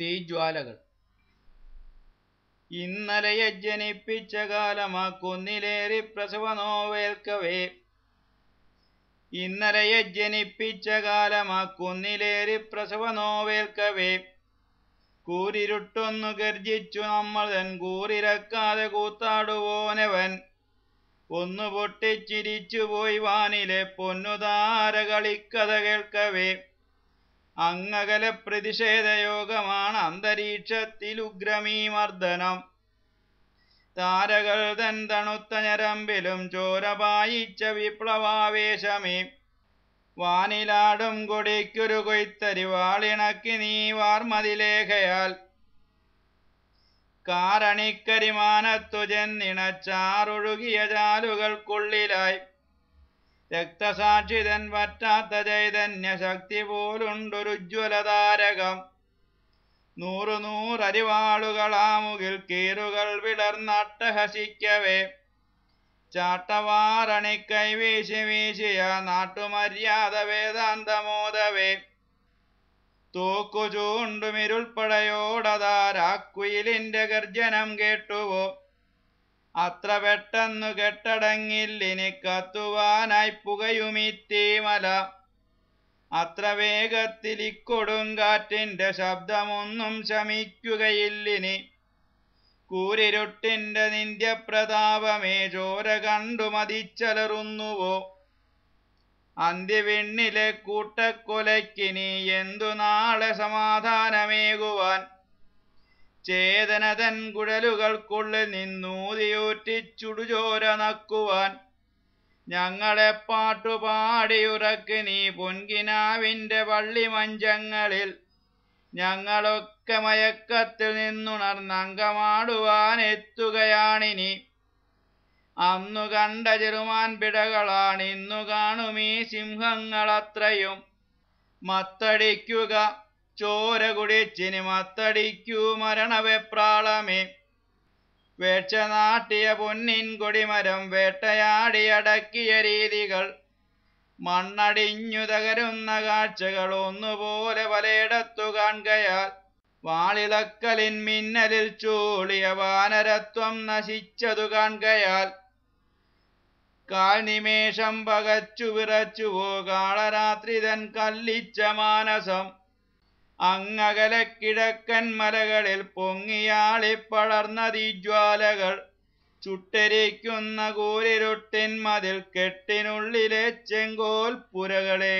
തീജ്വാലകൾ ഇന്നലെ ജനിപ്പിച്ച കാലമാക്കുന്നിലേറി പ്രസവനോവേൽക്കവേ പ്രസവ നോവേൽക്കവേ ഇന്നലെയെ ജനിപ്പിച്ച പ്രസവ നോവേൽക്കവേ കൂരിരുട്ടൊന്നു ഗർജിച്ചു നമ്മൾ തൻ കൂറിരക്കാതെ കൂത്താടുവോനവൻ ഒന്നു പോയി വാനിലെ പൊന്നുതാര കളിക്കഥ കേൾക്കവേ അങ്ങകല പ്രതിഷേധയോഗമാണ് അന്തരീക്ഷത്തിലുഗ്രമീ താരകൾ തൻ തണുത്ത ഞരമ്പിലും ചോരപായിച്ച വിപ്ലവാവേശമേ വാനിലാടും കൊടിക്കൊരു കൊയ്ത്തരി വാളിണക്കി നീ വാർമതിലേഖയാൽ കാരണിക്കരിമാനത്തു ജന്നിണച്ചാറൊഴുകിയ ചാലുകൾക്കുള്ളിലായി രക്തസാക്ഷിതൻ പറ്റാത്ത ചൈതന്യ ശക്തി പോലുണ്ടൊരുജ്വലതാരകം നൂറു നൂറരിവാളുകളാമുകിൽ കീറുകൾ വിടർന്നട്ടഹസിക്കവേ ചാട്ടവാറണി കൈവീശി വീശിയ നാട്ടുമര്യാദ വേദാന്തമോദവേ തൂക്കു ഗർജനം കേട്ടുവോ അത്ര പെട്ടെന്നു കെട്ടടങ്ങില്ലിനി കത്തുവാനായി പുകയുമിത്തീ അത്ര വേഗത്തിൽ ഇക്കൊടുങ്കാറ്റിൻ്റെ ശബ്ദമൊന്നും ശമിക്കുകയില്ലിനി കൂരിരുട്ടിൻ്റെ നിന്ദ്യപ്രതാപമേ ചോര കണ്ടു മതിച്ചലറുന്നുവോ അന്തിവിണ്ണിലെ കൂട്ടക്കൊലയ്ക്കിനി എന്തു നാളെ സമാധാനമേകുവാൻ ചേതനതൻ കുഴലുകൾക്കുള്ളിൽ നിന്നൂതിയൂറ്റിച്ചുടുചോര നക്കുവാൻ ഞങ്ങളെ പാട്ടുപാടിയുറക്ക് നീ പൊൻകിനാവിൻ്റെ മഞ്ചങ്ങളിൽ ഞങ്ങളൊക്കെ മയക്കത്തിൽ നിന്നുണർന്നങ്കമാടുവാൻ എത്തുകയാണിനി അന്നു കണ്ട ചെറുമാൻ പിടകളാണ് ഇന്നു കാണുമീ സിംഹങ്ങളത്രയും മത്തടിക്കുക ചോര കുടിച്ചിന് മത്തടിക്കൂ മരണവെപ്രാളമേ വേക്ഷ നാട്ടിയ പൊന്നിൻ കൊടിമരം വേട്ടയാടിയടക്കിയ രീതികൾ മണ്ണടിഞ്ഞു തകരുന്ന കാഴ്ചകൾ ഒന്നുപോലെ പലയിടത്തു കാൺകയാൽ വാളിളക്കലിൻ മിന്നലിൽ ചൂളിയ വാനരത്വം നശിച്ചതു കാൺകയാൽ കാൽ നിമേഷം പകച്ചു വിറച്ചുവോ കാളരാത്രിതൻ കല്ലിച്ച മാനസം അങ്ങകലെ കിഴക്കൻ മലകളിൽ പൊങ്ങിയാളിപ്പളർന്നതിജ്വാലകൾ ചുട്ടരിക്കുന്ന കൂരിരുട്ടിൻ മതിൽ കെട്ടിനുള്ളിലെ ചെങ്കോൽ പുരകളെ